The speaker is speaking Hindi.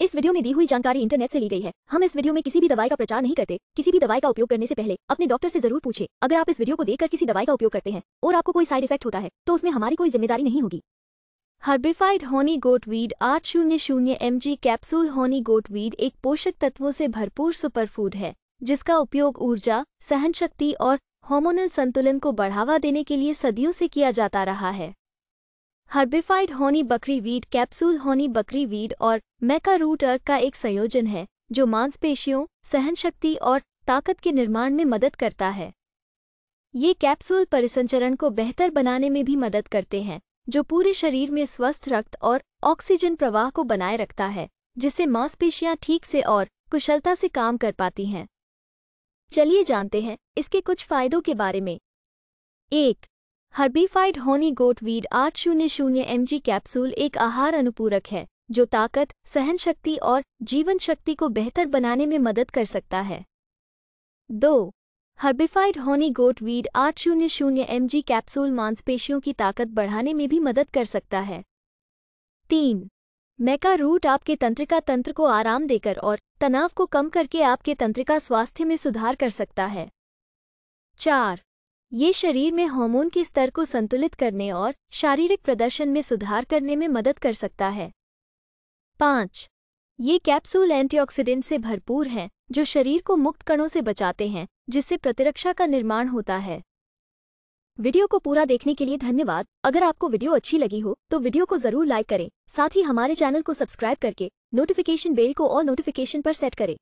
इस वीडियो में दी हुई जानकारी इंटरनेट से ली गई है हम इस वीडियो में किसी भी दवाई का प्रचार नहीं करते किसी भी दवाई का उपयोग करने से पहले अपने डॉक्टर से जरूर पूछे अगर आप इस वीडियो को देखकर किसी दवाई का उपयोग करते हैं और आपको कोई साइड इफेक्ट होता है तो उसमें हमारी कोई जिम्मेदारी नहीं होगी हर्बिफाइड होनी गोटवीड आठ शून्य शून्य एम कैप्सूल होनी गोटवीड एक पोषक तत्वों से भरपूर सुपरफूड है जिसका उपयोग ऊर्जा सहन शक्ति और हॉर्मोनल संतुलन को बढ़ावा देने के लिए सदियों से किया जाता रहा है हर्बिफाइड होनी बकरी वीड कैप्सूल होनी बकरी वीड और मैका रूट अर्क का एक संयोजन है जो मांसपेशियों सहनशक्ति और ताकत के निर्माण में मदद करता है ये कैप्सूल परिसंचरण को बेहतर बनाने में भी मदद करते हैं जो पूरे शरीर में स्वस्थ रक्त और ऑक्सीजन प्रवाह को बनाए रखता है जिससे मांसपेशियां ठीक से और कुशलता से काम कर पाती हैं चलिए जानते हैं इसके कुछ फायदों के बारे में एक हर्बीफाइड होनी गोट वीड आठ शून्य शून्य एम कैप्सूल एक आहार अनुपूरक है जो ताकत सहन शक्ति और जीवन शक्ति को बेहतर बनाने में मदद कर सकता है दो हर्बिफाइड होनी गोट वीड आठ शून्य शून्य एम कैप्सूल मांसपेशियों की ताकत बढ़ाने में भी मदद कर सकता है तीन मैका रूट आपके तंत्रिका तंत्र को आराम देकर और तनाव को कम करके आपके तंत्रिका स्वास्थ्य में सुधार कर सकता है चार ये शरीर में हार्मोन के स्तर को संतुलित करने और शारीरिक प्रदर्शन में सुधार करने में मदद कर सकता है पाँच ये कैप्सूल एंटीऑक्सीडेंट से भरपूर हैं जो शरीर को मुक्त कणों से बचाते हैं जिससे प्रतिरक्षा का निर्माण होता है वीडियो को पूरा देखने के लिए धन्यवाद अगर आपको वीडियो अच्छी लगी हो तो वीडियो को जरूर लाइक करें साथ ही हमारे चैनल को सब्सक्राइब करके नोटिफिकेशन बेल को और नोटिफिकेशन पर सेट करें